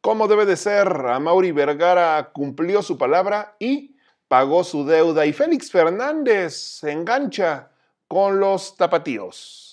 como debe de ser, Amaury Vergara cumplió su palabra y pagó su deuda. Y Félix Fernández se engancha con los tapatíos.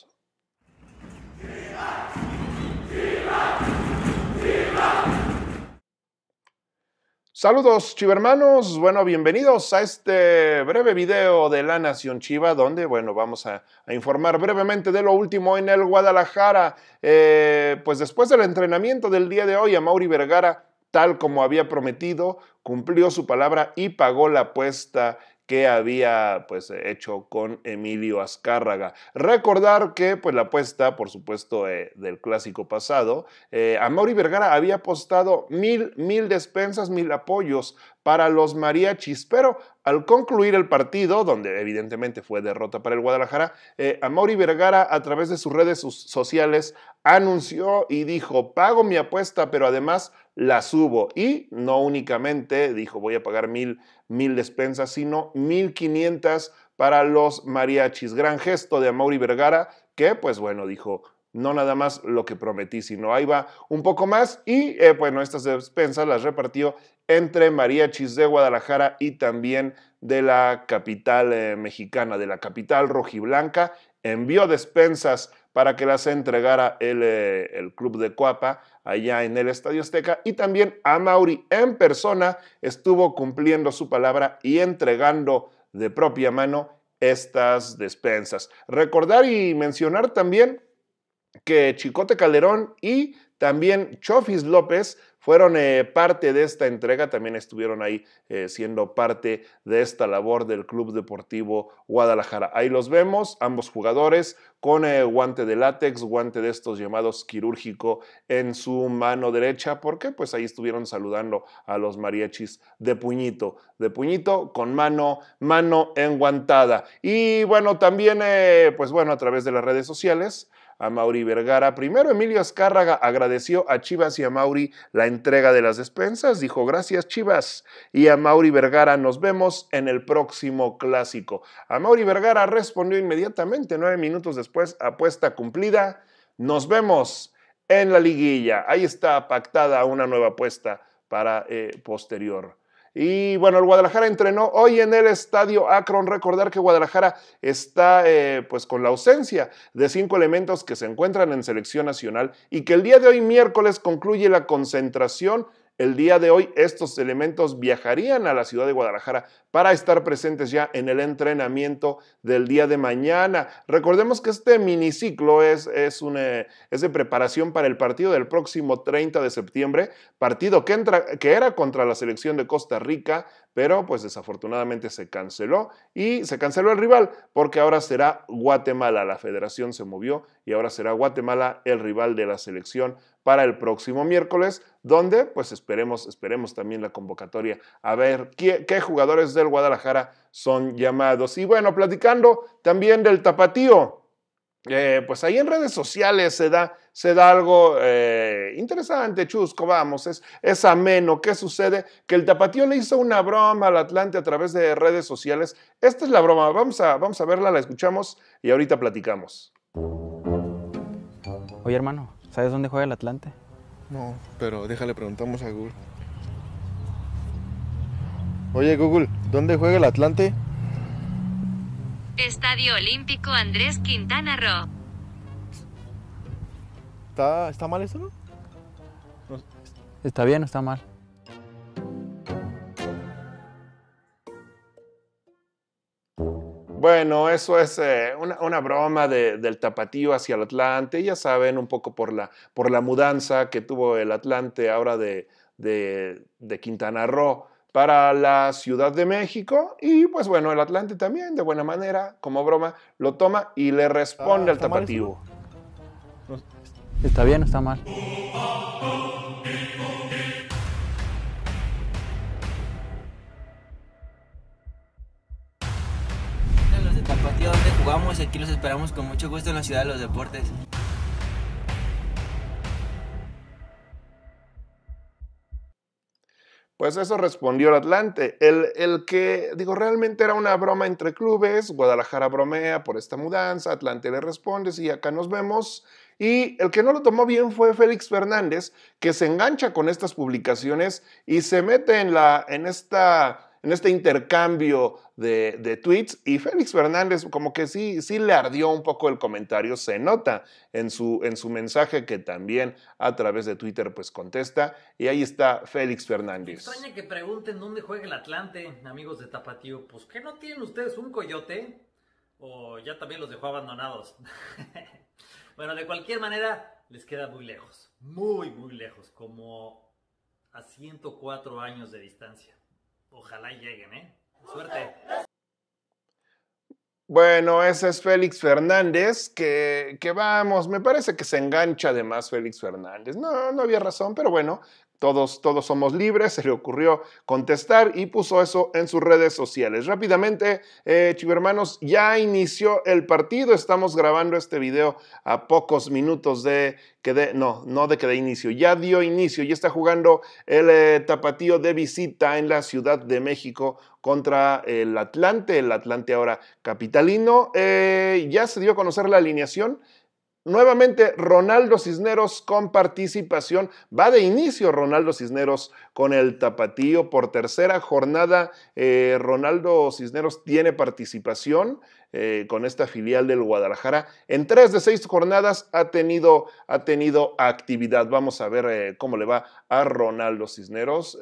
Saludos chivermanos, bueno, bienvenidos a este breve video de La Nación Chiva, donde, bueno, vamos a, informar brevemente de lo último en el Guadalajara. Eh, pues después del entrenamiento del día de hoy, a Mauri Vergara, tal como había prometido, cumplió su palabra y pagó la apuesta que había pues hecho con Emilio Azcárraga. Recordar que pues la apuesta, por supuesto, eh, del clásico pasado, eh, a Mauri Vergara había apostado mil, mil despensas, mil apoyos para los mariachis. Pero al concluir el partido, donde evidentemente fue derrota para el Guadalajara, eh, Amaury Vergara a través de sus redes sociales anunció y dijo, pago mi apuesta, pero además la subo. Y no únicamente dijo, voy a pagar mil, mil despensas, sino mil quinientas para los mariachis. Gran gesto de Amaury Vergara, que pues bueno, dijo, no nada más lo que prometí, sino ahí va un poco más y eh, bueno, estas despensas las repartió entre Chis de Guadalajara y también de la capital eh, mexicana, de la capital rojiblanca, envió despensas para que las entregara el, eh, el, club de Coapa allá en el Estadio Azteca y también a Mauri en persona estuvo cumpliendo su palabra y entregando de propia mano estas despensas. Recordar y mencionar también que Chicote Calderón y también Chofis López fueron eh, parte de esta entrega, también estuvieron ahí eh, siendo parte de esta labor del Club Deportivo Guadalajara. Ahí los vemos, ambos jugadores con guante de látex, guante de estos llamados quirúrgico en su mano derecha, porque pues ahí estuvieron saludando a los mariachis de puñito, de puñito con mano, mano enguantada. Y bueno, también eh, pues bueno, a través de las redes sociales, a Mauri Vergara. Primero, Emilio Azcárraga agradeció a Chivas y a Mauri la entrega de las despensas. Dijo, gracias Chivas y a Mauri Vergara, nos vemos en el próximo clásico. A Mauri Vergara respondió inmediatamente, nueve minutos después pues, apuesta cumplida. Nos vemos en la liguilla. Ahí está pactada una nueva apuesta para eh, posterior. Y bueno, el Guadalajara entrenó hoy en el Estadio Akron. Recordar que Guadalajara está eh, pues con la ausencia de cinco elementos que se encuentran en selección nacional y que el día de hoy miércoles concluye la concentración el día de hoy estos elementos viajarían a la ciudad de Guadalajara para estar presentes ya en el entrenamiento del día de mañana. Recordemos que este miniciclo es, es, eh, de preparación para el partido del próximo 30 de septiembre, partido que era contra la selección de Costa Rica, pero pues desafortunadamente se canceló y se canceló el rival porque ahora será Guatemala. La federación se movió y ahora será Guatemala el rival de la selección para el próximo miércoles, donde pues esperemos, esperemos también la convocatoria a ver qué, qué jugadores del Guadalajara son llamados. Y bueno, platicando también del tapatío. Eh, pues ahí en redes sociales se da, se da algo eh, interesante, chusco, vamos, es, ameno. ¿Qué sucede? Que el tapatío le hizo una broma al Atlante a través de redes sociales. Esta es la broma, vamos a, vamos a verla, la escuchamos y ahorita platicamos. Oye, hermano, ¿sabes dónde juega el Atlante? No, pero déjale, preguntamos a Google. Oye, Google, ¿dónde juega el Atlante? Estadio Olímpico Andrés Quintana Roo. ¿Está, mal eso, Está bien, está mal. Bueno, eso es eh, una, broma del tapatío hacia el Atlante, ya saben, un poco por la, por la mudanza que tuvo el Atlante ahora de Quintana Roo para la Ciudad de México y pues bueno, el Atlante también de buena manera, como broma, lo toma y le responde ah, al tapatío. ¿Está bien o está mal? de tapatío donde jugamos, aquí los esperamos con mucho gusto en la Ciudad de los Deportes. Pues eso respondió el Atlante. El, el, que, digo, realmente era una broma entre clubes. Guadalajara bromea por esta mudanza. Atlante le responde, sí, acá nos vemos. Y el que no lo tomó bien fue Félix Fernández, que se engancha con estas publicaciones y se mete en, la, en esta en este intercambio de, tweets y Félix Fernández como que sí, sí le ardió un poco el comentario, se nota en su, en su mensaje que también a través de Twitter pues contesta y ahí está Félix Fernández. extraña que pregunten dónde juega el Atlante, amigos de Tapatío, pues que no tienen ustedes un coyote o ya también los dejó abandonados. bueno, de cualquier manera les queda muy lejos, muy, muy lejos, como a 104 años de distancia. Ojalá lleguen, ¿eh? Suerte. Bueno, ese es Félix Fernández, que, que, vamos, me parece que se engancha además Félix Fernández. No, no había razón, pero bueno, todos, todos somos libres, se le ocurrió contestar y puso eso en sus redes sociales. Rápidamente, eh, chivermanos, ya inició el partido. Estamos grabando este video a pocos minutos de que de, no, no de que de inicio, ya dio inicio y está jugando el eh, tapatío de visita en la Ciudad de México contra el Atlante, el Atlante ahora capitalino. Eh, ya se dio a conocer la alineación Nuevamente, Ronaldo Cisneros con participación. Va de inicio Ronaldo Cisneros con el tapatío. Por tercera jornada, eh, Ronaldo Cisneros tiene participación eh, con esta filial del Guadalajara. En tres de seis jornadas ha tenido, ha tenido actividad. Vamos a ver eh, cómo le va a Ronaldo Cisneros.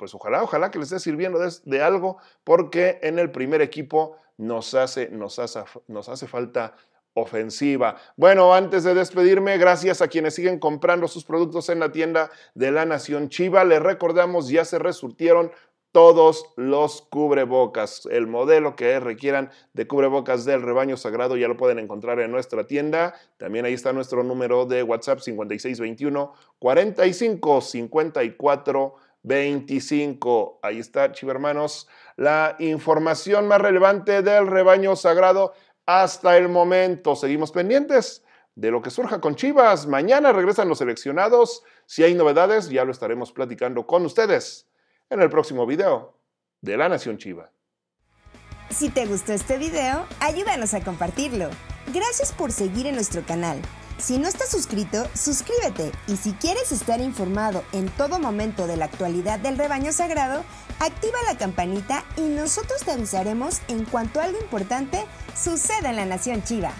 pues ojalá, ojalá que le esté sirviendo de, algo, porque en el primer equipo nos hace, nos hace, nos hace falta ofensiva. Bueno, antes de despedirme, gracias a quienes siguen comprando sus productos en la tienda de la Nación Chiva. Les recordamos, ya se resurtieron todos los cubrebocas. El modelo que requieran de cubrebocas del rebaño sagrado ya lo pueden encontrar en nuestra tienda. También ahí está nuestro número de WhatsApp 5621 45 54 25. Ahí está, Chiva hermanos. la información más relevante del rebaño sagrado. Hasta el momento seguimos pendientes de lo que surja con Chivas. Mañana regresan los seleccionados. Si hay novedades, ya lo estaremos platicando con ustedes en el próximo video de La Nación Chiva. Si te gustó este video, ayúdanos a compartirlo. Gracias por seguir en nuestro canal. Si no estás suscrito, suscríbete y si quieres estar informado en todo momento de la actualidad del rebaño sagrado, activa la campanita y nosotros te avisaremos en cuanto algo importante suceda en la Nación Chiva.